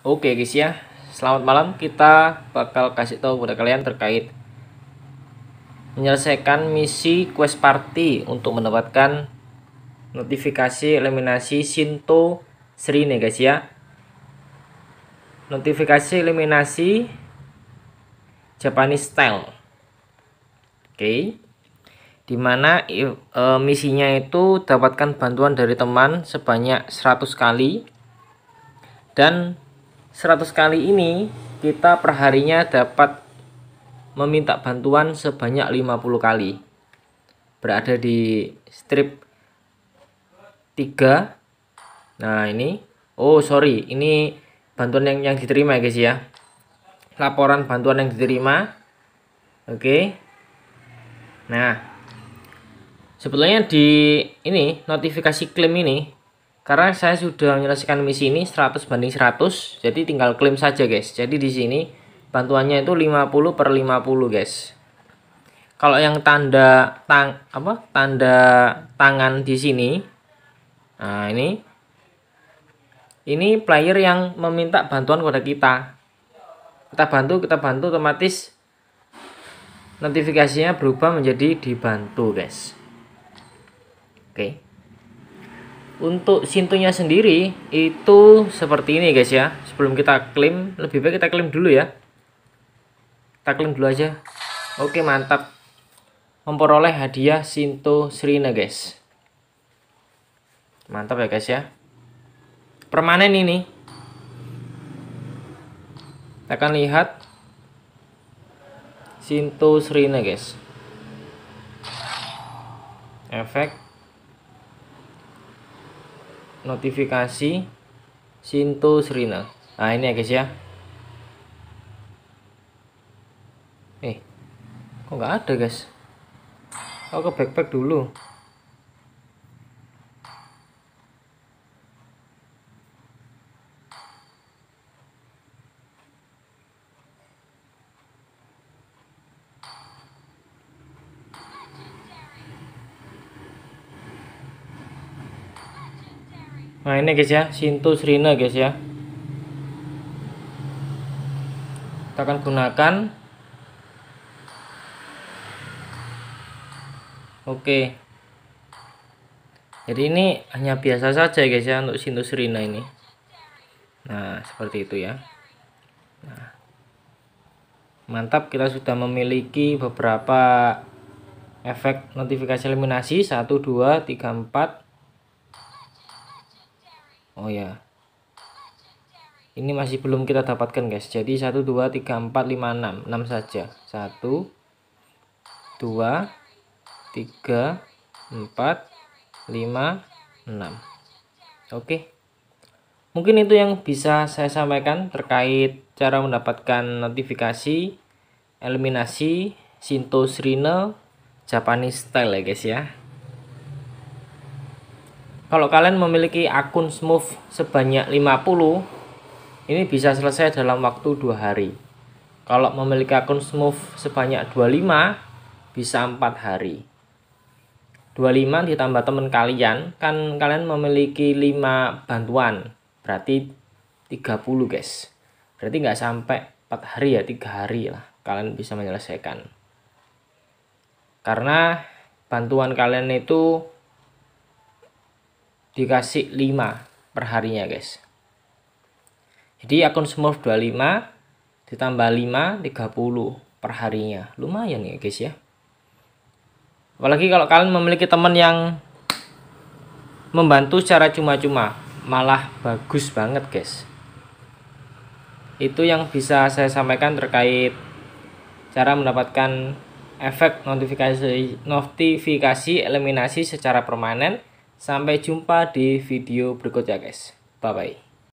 Oke guys ya, selamat malam. Kita bakal kasih tahu kepada kalian terkait menyelesaikan misi quest party untuk mendapatkan notifikasi eliminasi Shinto Serine guys ya. Notifikasi eliminasi Japanese style. Oke. Okay. Dimana e, eh, eh, misinya itu dapatkan bantuan dari teman sebanyak 100 kali dan 100 kali ini kita perharinya dapat meminta bantuan sebanyak 50 kali. Berada di strip 3. Nah, ini oh sorry, ini bantuan yang yang diterima ya guys ya. Laporan bantuan yang diterima. Oke. Okay. Nah, sebetulnya di ini notifikasi klaim ini karena saya sudah menyelesaikan misi ini 100 banding 100, jadi tinggal klaim saja guys. Jadi di sini bantuannya itu 50 per 50 guys. Kalau yang tanda tang apa tanda tangan di sini, nah ini ini player yang meminta bantuan kepada kita. Kita bantu, kita bantu otomatis notifikasinya berubah menjadi dibantu guys. Oke. Okay untuk Sintunya sendiri itu seperti ini guys ya sebelum kita klaim lebih baik kita klaim dulu ya kita klaim dulu aja oke mantap memperoleh hadiah Sinto Srina guys mantap ya guys ya permanen ini kita akan lihat Sinto Srina guys efek notifikasi Sinto Serina. Nah, ini ya guys ya. Eh, kok enggak ada guys? Aku ke backpack dulu. Nah ini guys ya, Sintu Srina guys ya. Kita akan gunakan. Oke. Jadi ini hanya biasa saja guys ya untuk Sintu Srina ini. Nah seperti itu ya. Nah, mantap kita sudah memiliki beberapa efek notifikasi eliminasi 1, 2, 3, 4, oh ya ini masih belum kita dapatkan guys jadi 1 2 3 4 5 6 6 saja 1 2 3 4 5 6 oke mungkin itu yang bisa saya sampaikan terkait cara mendapatkan notifikasi eliminasi Shinto Srine Japanese style ya guys ya kalau kalian memiliki akun Smooth sebanyak 50, ini bisa selesai dalam waktu dua hari. Kalau memiliki akun Smooth sebanyak 25, bisa empat hari. 25 ditambah teman kalian, kan kalian memiliki 5 bantuan, berarti 30 guys. Berarti nggak sampai 4 hari ya, tiga hari lah kalian bisa menyelesaikan. Karena bantuan kalian itu dikasih 5 perharinya guys jadi akun Smurf 25 ditambah 5 30 perharinya lumayan ya guys ya apalagi kalau kalian memiliki teman yang membantu secara cuma-cuma malah bagus banget guys itu yang bisa saya sampaikan terkait cara mendapatkan efek notifikasi notifikasi eliminasi secara permanen Sampai jumpa di video berikutnya guys. Bye-bye.